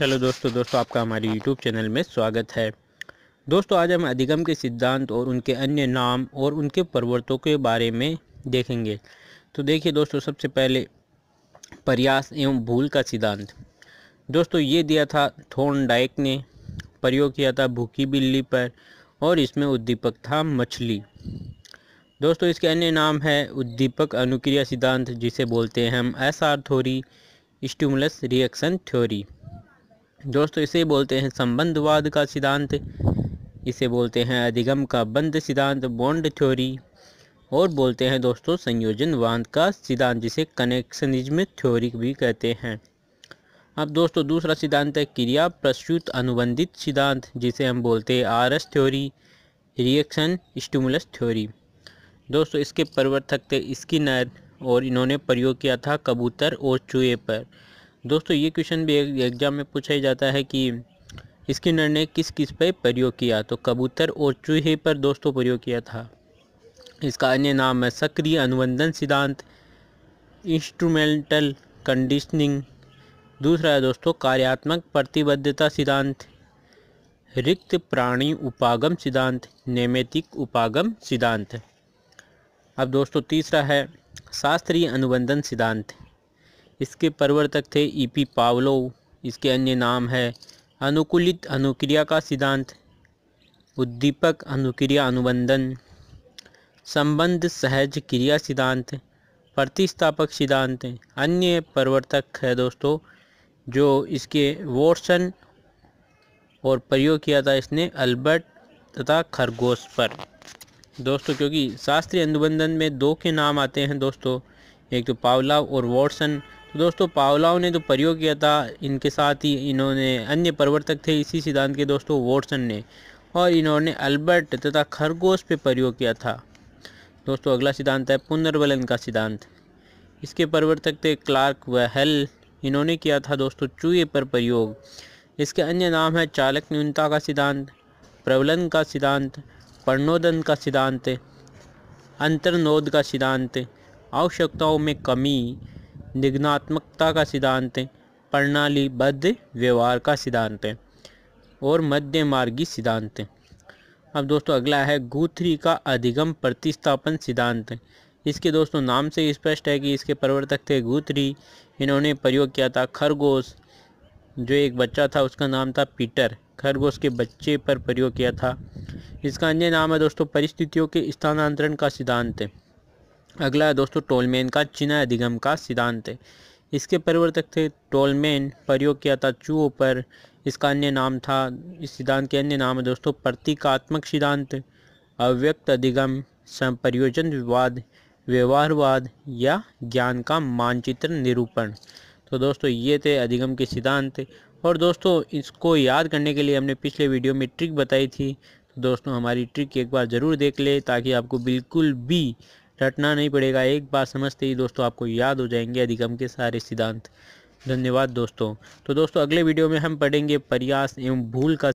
hello दोस्तों दोस्तों आपका हमारे यूट्यूब चैनल में स्वागत है दोस्तों आज हम अधिगम के सिद्धांत और उनके अन्य नाम और उनके परवर्तों के बारे में देखेंगे तो देखिए दोस्तों सबसे पहले प्रयास एवं भूल का सिद्धांत दोस्तों ये दिया था थोन डाइक ने प्रयोग किया था भूखी बिल्ली पर और इसमें उद्दीपक था मछली दोस्तों इसके अन्य नाम है उद्दीपक अनुक्रिया सिद्धांत जिसे बोलते हैं हम S R theory stimulus reaction theory दोस्तों इसे बोलते हैं संबंधवाद का सिद्धांत इसे बोलते हैं अधिगम का बंद सिद्धांत बॉन्ड थ्योरी और बोलते हैं दोस्तों संयोजनवाद का सिद्धांत जिसे कनेक्शनिज्म थ्योरी भी कहते हैं अब दोस्तों दूसरा सिद्धांत है क्रिया प्रस्तुत अनुबंधित सिद्धांत जिसे हम बोलते हैं R S theory reaction stimulus theory दोस्तों इसके प्रवर्तक थे स्किनर और इन्होंने प्रयोग किया था कबूतर और चूहे पर दोस्तों ये क्वेश्चन भी एग्जाम में पूछा ही जाता है कि स्किनर ने किस किस पर प्रयोग किया तो कबूतर और चूहे पर दोस्तों प्रयोग किया था इसका अन्य नाम है सक्रिय अनुबंधन सिद्धांत इंस्ट्रूमेंटल कंडीशनिंग दूसरा है दोस्तों कार्यात्मक प्रतिबद्धता सिद्धांत रिक्त प्राणी उपागम सिद्धांत नैमितिक उपागम सिद्धांत अब दोस्तों तीसरा है शास्त्रीय अनुबंधन सिद्धांत इसके प्रवर्तक थे ई पी पावलो इसके अन्य नाम है अनुकूलित अनुक्रिया का सिद्धांत उद्दीपक अनुक्रिया अनुबंधन संबंध सहज क्रिया सिद्धांत प्रतिस्थापक सिद्धांत अन्य प्रवर्तक है दोस्तों जो इसके वोर्सन और प्रयोग किया था इसने अल्बर्ट तथा खरगोश पर दोस्तों क्योंकि शास्त्रीय अनुबंधन में दो के नाम आते हैं दोस्तों एक तो पावलाव और वॉटसन दोस्तों पावलाओं ने जो तो प्रयोग किया था इनके साथ ही इन्होंने अन्य प्रवर्तक थे इसी सिद्धांत के दोस्तों वॉटसन ने और इन्होंने अल्बर्ट तथा खरगोश पे प्रयोग किया था दोस्तों अगला सिद्धांत है पुनर्वलन का सिद्धांत इसके प्रवर्तक थे क्लार्क व हेल इन्होंने किया था दोस्तों चूहे पर प्रयोग इसके अन्य नाम है चालक न्यूनता का सिद्धांत प्रवलन का सिद्धांत प्रणोदन का सिद्धांत अंतर्नोद का सिद्धांत आवश्यकताओं में कमी निगनात्मकता का सिद्धांत है प्रणालीबद्ध व्यवहार का सिद्धांत है और मध्य मार्गी सिद्धांत है अब दोस्तों अगला है गुथरी का अधिगम प्रतिस्थापन सिद्धांत है इसके दोस्तों नाम से स्पष्ट है कि इसके प्रवर्तक थे गुथरी इन्होंने प्रयोग किया था खरगोश जो एक बच्चा था उसका नाम था पीटर खरगोश के बच्चे पर प्रयोग किया था इसका अन्य नाम है दोस्तों परिस्थितियों के स्थानांतरण का सिद्धांत है अगला है दोस्तों टोलमेन का चिना अधिगम का सिद्धांत इसके परिवर्तक थे टोलमेन प्रयोग किया था चूहों पर इसका अन्य नाम था इस सिद्धांत के अन्य नाम है दोस्तों प्रतीकात्मक सिद्धांत अव्यक्त अधिगम संप्रयोजन विवाद व्यवहारवाद या ज्ञान का मानचित्र निरूपण तो दोस्तों ये थे अधिगम के सिद्धांत और दोस्तों इसको याद करने के लिए हमने पिछले वीडियो में ट्रिक बताई थी तो दोस्तों हमारी ट्रिक एक बार ज़रूर देख ले ताकि आपको बिल्कुल भी रटना नहीं पड़ेगा एक बात समझते ही दोस्तों आपको याद हो जाएंगे अधिगम के सारे सिद्धांत धन्यवाद दोस्तों तो दोस्तों अगले वीडियो में हम पढ़ेंगे प्रयास एवं भूल का